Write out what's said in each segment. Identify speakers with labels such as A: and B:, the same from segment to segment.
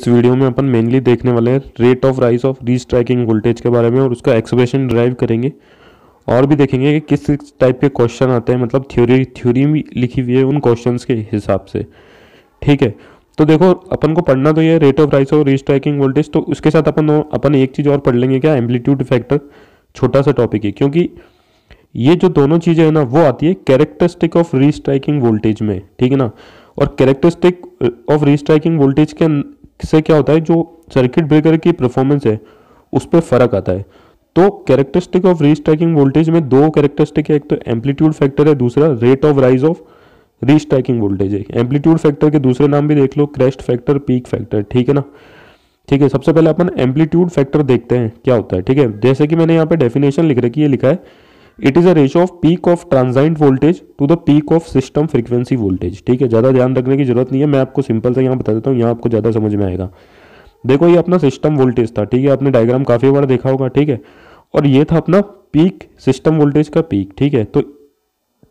A: इस वीडियो में अपन मेनली देखने वाले हैं rate of rise of restriking voltage के बारे में और उसका एक्सप्रेशन ड्राइव करेंगे और भी देखेंगे कि किस टाइप के क्वेश्चन आते हैं मतलब थ्योरी थ्योरी भी लिखी हुई है उन क्वेश्चन के हिसाब से ठीक है तो देखो अपन को पढ़ना तो ये रेट ऑफ राइस और रीस्ट्राइकिंग वोल्टेज तो उसके साथ अपन अपन एक चीज़ और पढ़ लेंगे क्या एम्पलीट्यूड फैक्टर छोटा सा टॉपिक है क्योंकि ये जो दोनों चीज़ें हैं ना वो आती है कैरेक्टरिस्टिक ऑफ रीस्ट्राइकिंग वोल्टेज में ठीक है ना और कैरेक्टरिस्टिक ऑफ रीस्ट्राइकिंग वोल्टेज के से क्या होता है जो सर्किट ब्रेकर की परफॉर्मेंस है उस पर फर्क आता है तो कैरेक्टरिस्टिक ऑफ रीस्ट्राइकिंग वोल्टेज में दो कैरेक्टरिस्टिक है एक तो एम्पलीट्यूड फैक्टर है दूसरा rate of rise of restriking voltage है एम्पलीट्यूड फैक्टर के दूसरे नाम भी देख लो क्रेस्ट फैक्टर पीक फैक्टर ठीक है ना ठीक है सबसे पहले अपन एम्पलीट्यूड फैक्टर देखते हैं क्या होता है ठीक है जैसे कि मैंने यहाँ पे डेफिनेशन लिख रखी है लिखा है it is a ratio of peak of transient voltage to the peak of system frequency voltage ठीक है ज़्यादा ध्यान रखने की जरूरत नहीं है मैं आपको सिंपल से यहाँ बता देता हूँ यहाँ आपको ज़्यादा समझ में आएगा देखो ये अपना सिस्टम वोल्टेज था ठीक है आपने डायग्राम काफ़ी बार देखा होगा ठीक है और ये था अपना पीक सिस्टम वोल्टेज का पीक ठीक है तो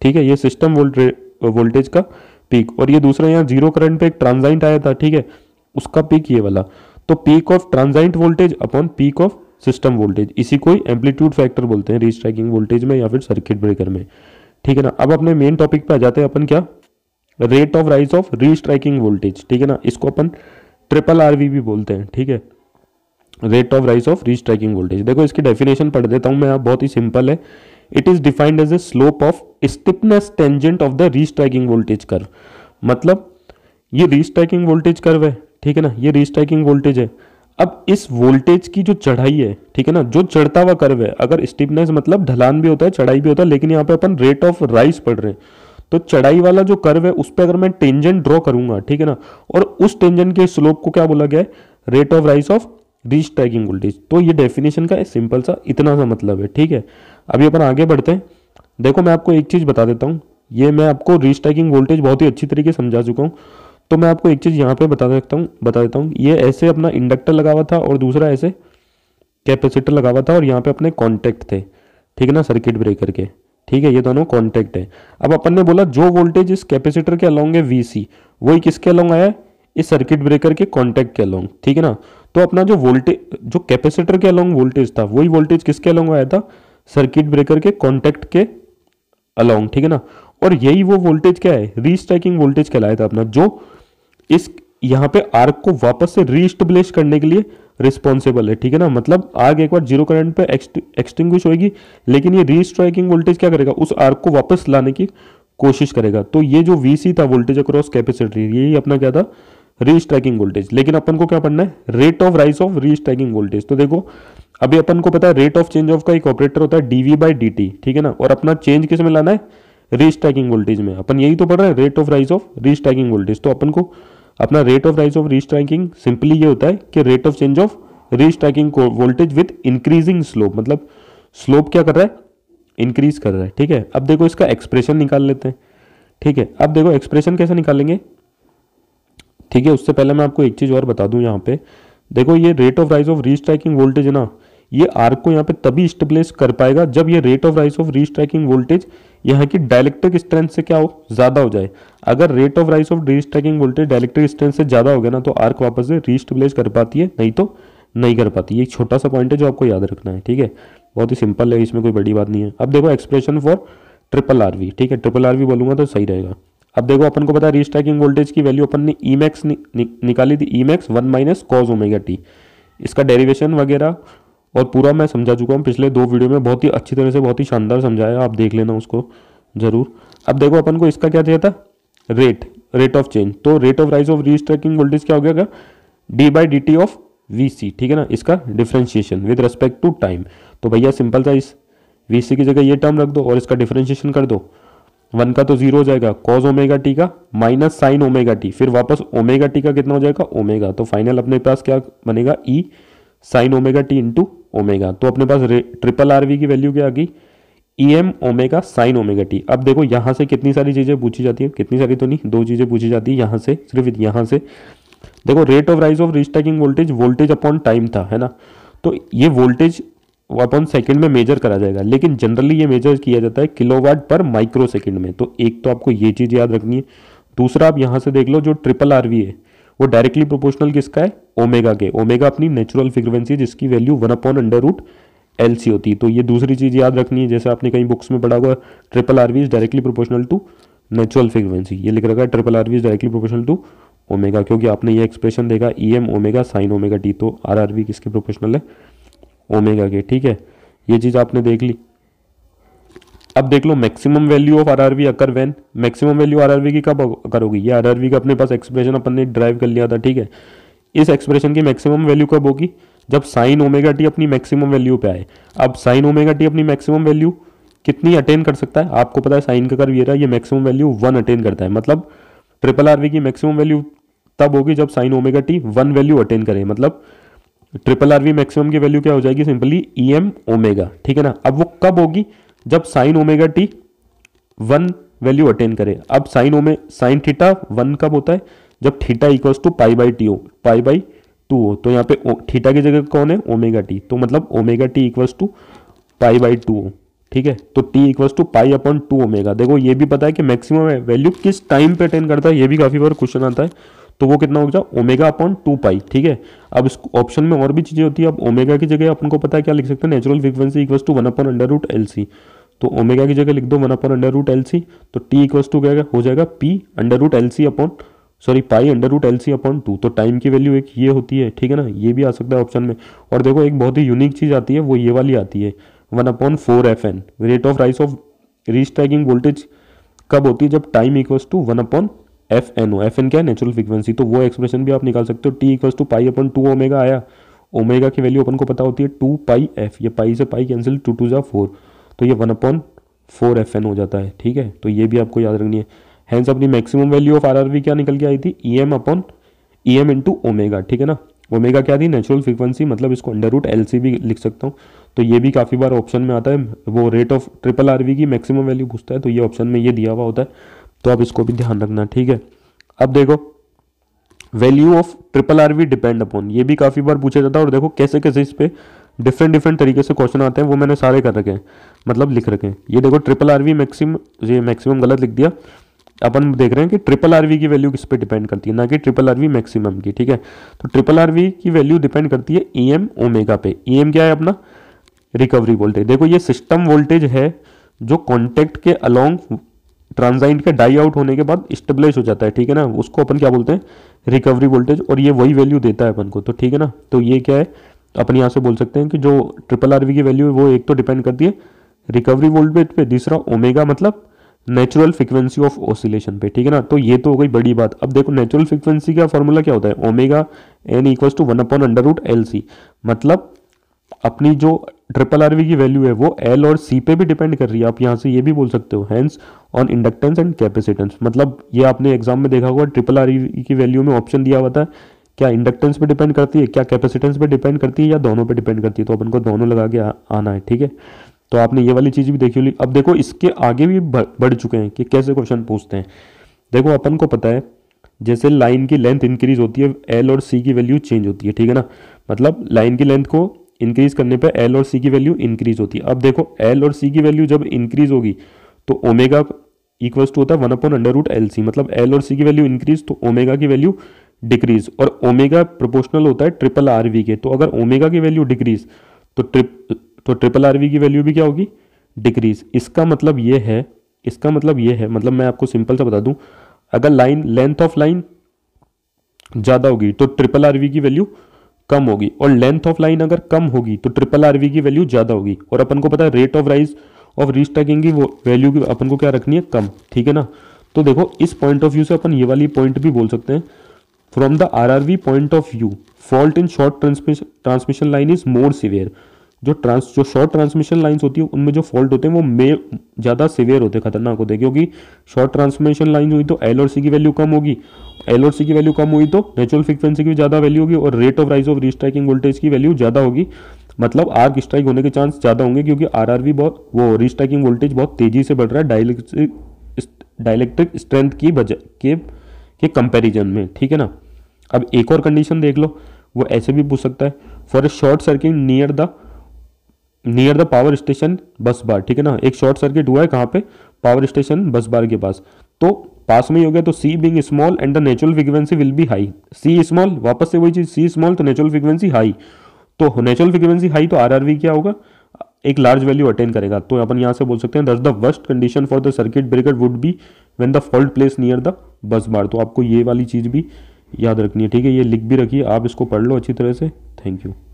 A: ठीक है ये सिस्टम वोल्टेज का पीक और ये दूसरा यहाँ जीरो करंट पे एक ट्रांजाइंट आया था ठीक है उसका पीक ये वाला तो peak of transient voltage upon peak of system voltage इसी को एम्पलीट्यूड फैक्टर बोलते हैं रीच वोल्टेज में या फिर सर्किट ब्रेकर में ठीक है ना अब अपने मेन टॉपिक पे आ जाते हैं अपन क्या rate of rise of reach voltage ठीक है ना इसको अपन ट्रिपल आर भी बोलते हैं ठीक है rate of rise of reach voltage देखो इसकी डेफिनेशन पढ़ देता हूँ मैं आप बहुत ही सिंपल है it is defined as a slope of steepness tangent of the reach voltage curve मतलब ये रीच वोल्टेज कर्व है ठीक है ना ये रीच वोल्टेज है अब इस वोल्टेज की जो चढ़ाई है ठीक है ना जो चढ़ता हुआ कर्व है अगर स्टीपनेस मतलब ढलान भी होता है चढ़ाई भी होता है लेकिन यहाँ पे अपन रेट ऑफ राइज पढ़ रहे हैं तो चढ़ाई वाला जो कर्व है उस पर अगर मैं टेंजेंट ड्रॉ करूंगा ठीक है ना और उस टेंजेंट के स्लोप को क्या बोला गया है rate of rise of restriking voltage तो ये डेफिनेशन का सिंपल सा इतना सा मतलब है ठीक है अभी अपन आगे बढ़ते हैं देखो मैं आपको एक चीज़ बता देता हूँ ये मैं आपको रीच वोल्टेज बहुत ही अच्छी तरीके समझा चुका हूँ तो मैं आपको एक चीज़ यहाँ पे बता देता हूँ बता देता हूँ ये ऐसे अपना इंडक्टर लगा हुआ था और दूसरा ऐसे कैपेसिटर लगा हुआ था और यहाँ पे अपने कॉन्टैक्ट थे ठीक है ना सर्किट ब्रेकर के ठीक है ये दोनों कॉन्टैक्ट है अब अपन ने बोला जो वोल्टेज इस कैपेसिटर के अलोंग है वी सी वही किसके अलोंग आया इस सर्किट ब्रेकर के कॉन्टैक्ट के अलोंग ठीक है ना तो अपना जो वोल्टेज जो कैपेसिटर के अलोंग वोल्टेज था वही वोल्टेज किसके अलोंग आया था सर्किट ब्रेकर के कॉन्टैक्ट के अलोंग ठीक है ना और यही वो वोल्टेज क्या है रीस्ट्राइकिंग वोल्टेज कहलाया था अपना जो इस यहाँ पे आर्क को वापस से रीस्टेब्लिश करने के लिए रिस्पॉन्सिबल है ठीक है ना मतलब आग एक बार जीरो करंट पे एक्सटिंग होगी लेकिन ये रीस्ट्राइकिंग वोल्टेज क्या करेगा उस आर्क को वापस लाने की कोशिश करेगा तो ये जो वी था वोल्टेज अक्रॉस कैपेसिटी ये अपना क्या था रीस्ट्राइकिंग वोल्टेज लेकिन अपन को क्या पढ़ना है rate of rise of restriking voltage तो देखो अभी अपन को पता है रेट ऑफ चेंज ऑफ का एक ऑपरेटर होता है डीवी बाई डी ठीक है ना और अपना चेंज किस में लाना है रीस्ट्राइकिंग वोल्टेज में अपन यही तो पढ़ रहे हैं rate of rise of restriking voltage तो अपन को अपना rate of rise of restriking simply ये होता है कि rate of change of restriking voltage with increasing slope मतलब स्लोप क्या कर रहा है इंक्रीज कर रहा है ठीक है अब देखो इसका एक्सप्रेशन निकाल लेते हैं ठीक है अब देखो एक्सप्रेशन कैसे निकालेंगे ठीक है उससे पहले मैं आपको एक चीज़ और बता दूं यहाँ पे देखो ये rate of rise of restriking voltage है ना ये आर्क को यहाँ पे तभी स्टेब्लिश कर पाएगा जब ये rate of rise of restriking voltage यहाँ की डायलेक्ट्रिक स्ट्रेंथ से क्या हो ज़्यादा हो जाए अगर rate of rise of restriking voltage dielectric strength से ज़्यादा हो गया ना तो आर्क वापस से रीस्टेब्लिश कर पाती है नहीं तो नहीं कर पाती ये एक छोटा सा पॉइंट है जो आपको याद रखना है ठीक है बहुत ही सिंपल है इसमें कोई बड़ी बात नहीं है अब देखो expression for triple R V ठीक है ट्रिपल आर वी बोलूंगा तो सही रहेगा अब देखो अपन को पता है रीस्ट्राइकिंग वोल्टेज की वैल्यू अपन ने ई मैक्स नि, नि, निकाली थी E max one minus cos omega T इसका डेरिवेशन वगैरह और पूरा मैं समझा चुका हूँ पिछले दो वीडियो में बहुत ही अच्छी तरह से बहुत ही शानदार समझाया आप देख लेना उसको ज़रूर अब देखो अपन को इसका क्या चाहिए था रेट रेट ऑफ चेंज तो rate of rise of restriking voltage क्या हो गया D by D T of V C ठीक है ना इसका differentiation with respect to time तो भैया सिंपल था इस वी सी की जगह ये टर्म रख दो और इसका डिफ्रेंशिएशन कर दो वन का तो जीरो हो जाएगा कॉज ओमेगा टी का माइनस साइन ओमेगा टी फिर वापस ओमेगा टी का कितना हो जाएगा ओमेगा तो फाइनल अपने पास क्या बनेगा E sine omega T into omega तो अपने पास ट्रिपल आर वी की वैल्यू क्या आ गई E M omega sine omega T अब देखो यहाँ से कितनी सारी चीज़ें पूछी जाती हैं कितनी सारी तो नहीं दो चीज़ें पूछी जाती है यहाँ से सिर्फ यहाँ से देखो rate of rise of restriking voltage voltage upon time था है ना तो ये वोल्टेज अपॉन सेकंड में मेजर करा जाएगा लेकिन जनरली ये मेजर किया जाता है किलोवाट पर माइक्रो सेकंड में तो एक तो आपको ये चीज़ याद रखनी है दूसरा आप यहाँ से देख लो जो ट्रिपल आर वी है वो डायरेक्टली प्रोपोर्शनल किसका है ओमेगा के ओमेगा अपनी नेचुरल फ्रिक्वेंसी जिसकी value one upon under root L C होती है तो ये दूसरी चीज़ याद रखनी है जैसे आपने कहीं बुक्स में पढ़ा हुआ triple R V is directly proportional to natural frequency ये लिख रखा है triple R V is directly proportional to omega क्योंकि आपने ये एक्सप्रेशन देखा E M omega sine omega T तो आर आर वी किसके प्रोपोर्शनल है ओमेगा के ठीक है ये चीज़ आपने देख ली अब देख लो maximum value of RRV occur when maximum value RRV की कब अकर होगी ये आरआरवी का अपने पास एक्सप्रेशन अपन ने ड्राइव कर लिया था ठीक है इस एक्सप्रेशन की मैक्सिमम वैल्यू कब होगी जब साइन ओमेगा टी अपनी मैक्सिमम वैल्यू पे आए अब साइन ओमेगा टी अपनी मैक्सिमम वैल्यू कितनी अटेन कर सकता है आपको पता है साइन का कर्व ये रहा ये मैक्सिमम वैल्यू वन अटेन करता है मतलब ट्रिपल आरवी की मैक्सिमम वैल्यू तब होगी जब sine omega t one value attain करे मतलब ट्रिपल आरवी मैक्सिमम की वैल्यू क्या हो जाएगी सिंपली ई एम ओमेगा ठीक है ना अब वो कब होगी जब sine omega t one value attain करे अब साइन ओमे साइन थीटा वन कब होता है जब theta equals to pi by t हो पाई बाई टू हो तो यहाँ पे थीटा की जगह कौन है ओमेगा टी तो मतलब omega t equals to pi by two हो ठीक है तो t equals to pi upon two omega देखो ये भी पता है कि मैक्सिमम वैल्यू किस टाइम पे अटेन करता है ये भी काफ़ी बार क्वेश्चन आता है तो वो कितना हो गया ओमेगा अपॉन टू पाई ठीक है अब इस ऑप्शन में और भी चीज़ें होती है अब ओमेगा की जगह अपन को पता है क्या लिख सकते हैं natural frequency equal to one upon under root L C तो ओमेगा की जगह लिख दो one upon under root L C तो टी इक्वल टू क्या हो जाएगा p under root L C upon sorry pi under root L C upon two तो टाइम की वैल्यू एक ये होती है ठीक है ना ये भी आ सकता है ऑप्शन में और देखो एक बहुत ही यूनिक चीज़ आती है वो ये वाली आती है one upon four F N rate of rise of restriking voltage कब होती है जब time equal to one upon F N ओ एफ एन क्या है नेचुरल फ्रीक्वेंसी तो वो एक्सप्रेशन भी आप निकाल सकते हो t equals to pi upon two omega आया ओमेगा की वैल्यू अपन को पता होती है टू पाई एफ ये पाई से पाई कैंसिल टू टू ज़ा फोर तो ये one upon four F N हो जाता है ठीक है तो ये भी आपको याद रखनी है हैंस अपनी maximum value of R R V क्या निकल के आई थी E M upon E M into omega ठीक है ना ओमेगा क्या थी नेचुरल फ्रीक्वेंसी मतलब इसको अंडर रूट एल सी भी लिख सकता हूँ तो ये भी काफ़ी बार ऑप्शन में आता है वो rate of triple R V की मैक्सिमम वैल्यू पूछता है तो ये ऑप्शन में ये दिया हुआ होता है तो आप इसको भी ध्यान रखना ठीक है अब देखो value of triple R V depend upon ये भी काफ़ी बार पूछा जाता है और देखो कैसे कैसे इस पर डिफरेंट डिफरेंट तरीके से क्वेश्चन आते हैं वो मैंने सारे कर रखे हैं मतलब लिख रखे हैं ये देखो ट्रिपल आर वी मैक्सिम ये मैक्सिमम गलत लिख दिया अपन देख रहे हैं कि ट्रिपल आर वी की वैल्यू किस पे डिपेंड करती है ना कि ट्रिपल आर वी मैक्सिमम की ठीक है तो ट्रिपल आर वी की वैल्यू डिपेंड करती है ई एम ओमेगा पे ई e एम क्या है अपना रिकवरी वोल्टेज देखो ये सिस्टम वोल्टेज है जो कॉन्टैक्ट के अलोंग ट्रांजाइंट के डाई आउट होने के बाद स्टेबलाइज हो जाता है ठीक है ना उसको अपन क्या बोलते हैं रिकवरी वोल्टेज और ये वही वैल्यू देता है अपन को तो ठीक है ना तो ये क्या है अपन यहाँ से बोल सकते हैं कि जो ट्रिपल आर की वैल्यू है वो एक तो डिपेंड करती है रिकवरी वोल्टेज पे दूसरा ओमेगा मतलब नेचुरल फ्रिक्वेंसी ऑफ ऑसिलेशन पे ठीक है ना तो ये तो हो गई बड़ी बात अब देखो नेचुरल फ्रिक्वेंसी का फॉर्मूला क्या होता है omega N equal to one upon under root L C मतलब अपनी जो ट्रिपल आर की वैल्यू है वो एल और सी पे भी डिपेंड कर रही है आप यहाँ से ये भी बोल सकते हो hence on inductance and capacitance मतलब ये आपने एग्जाम में देखा होगा ट्रिपल आर की वैल्यू में ऑप्शन दिया हुआ था क्या इंडक्टेंस पे डिपेंड करती है क्या कैपेसिटेंस पे डिपेंड करती है या दोनों पे डिपेंड करती है तो अपन को दोनों लगा के आना है ठीक है तो आपने ये वाली चीज़ भी देखी होगी अब देखो इसके आगे भी बढ़ चुके हैं कि कैसे क्वेश्चन पूछते हैं देखो अपन को पता है जैसे लाइन की लेंथ इंक्रीज होती है एल और सी की वैल्यू चेंज होती है ठीक है ना मतलब लाइन की लेंथ को इंक्रीज करने पर एल और सी की वैल्यू इंक्रीज होती है अब देखो एल और सी की वैल्यू जब इंक्रीज होगी तो ओमेगा इक्वल्स टू होता है one upon under root L C मतलब एल और सी की वैल्यू इंक्रीज तो ओमेगा की वैल्यू डिक्रीज और ओमेगा प्रोपोर्शनल होता है ट्रिपल आर वी के तो अगर ओमेगा की वैल्यू डिक्रीज तो ट्रिप तो ट्रिपल आर वी की वैल्यू भी क्या होगी डिक्रीज इसका मतलब ये है इसका मतलब ये है मतलब मैं आपको सिंपल सा बता दूं अगर लाइन लेंथ ऑफ लाइन ज़्यादा होगी तो ट्रिपल आर वी की वैल्यू कम होगी और लेंथ ऑफ लाइन अगर कम होगी तो ट्रिपल आरवी की वैल्यू ज़्यादा होगी और अपन को पता है rate of rise of restriking की वो वैल्यू की अपन को क्या रखनी है कम ठीक है ना तो देखो इस पॉइंट ऑफ व्यू से अपन ये वाली पॉइंट भी बोल सकते हैं from the R R V point of view fault in short transmission line is more severe जो ट्रांस जो शॉर्ट ट्रांसमिशन लाइन्स होती है उनमें जो फॉल्ट होते हैं वो मे ज़्यादा सिवियर होते हैं खतरनाक होते हैं क्योंकि शॉर्ट ट्रांसमिशन लाइन हुई तो एल और सी की वैल्यू कम होगी एल और सी की वैल्यू कम हुई तो नेचुरल फ्रिक्वेंसी की ज़्यादा वैल्यू होगी और rate of rise of restriking voltage की वैल्यू ज़्यादा होगी मतलब आर्क स्ट्राइक होने के चांस ज़्यादा होंगे क्योंकि आर आर बहुत वो रिस्ट्राइकिंग वोल्टेज बहुत तेज़ी से बढ़ रहा है डायलैक्ट्रिक डायलेक्ट्रिक स्ट्रेंथ की वजह के के कंपैरिजन में ठीक है ना अब एक और कंडीशन देख लो वो ऐसे भी पूछ सकता है for a short circuit near the near the power station bus bar ठीक है ना एक शॉर्ट सर्किट हुआ है कहाँ पे पावर स्टेशन बस बार के पास तो पास में ही हो गया तो C being small and the natural frequency will be high C small वापस से वही चीज सी स्मॉल तो नेचुरल फ्रिक्वेंसी हाई तो नेचुरल फ्रिक्वेंसी हाई तो वी क्या होगा एक लार्ज वैल्यू अटेन करेगा तो अपन यहाँ से बोल सकते हैं thus the worst condition for the circuit breaker would be when the fault place near the bus bar तो आपको ये वाली चीज़ भी याद रखनी है ठीक है ये लिख भी रखिए आप इसको पढ़ लो अच्छी तरह से थैंक यू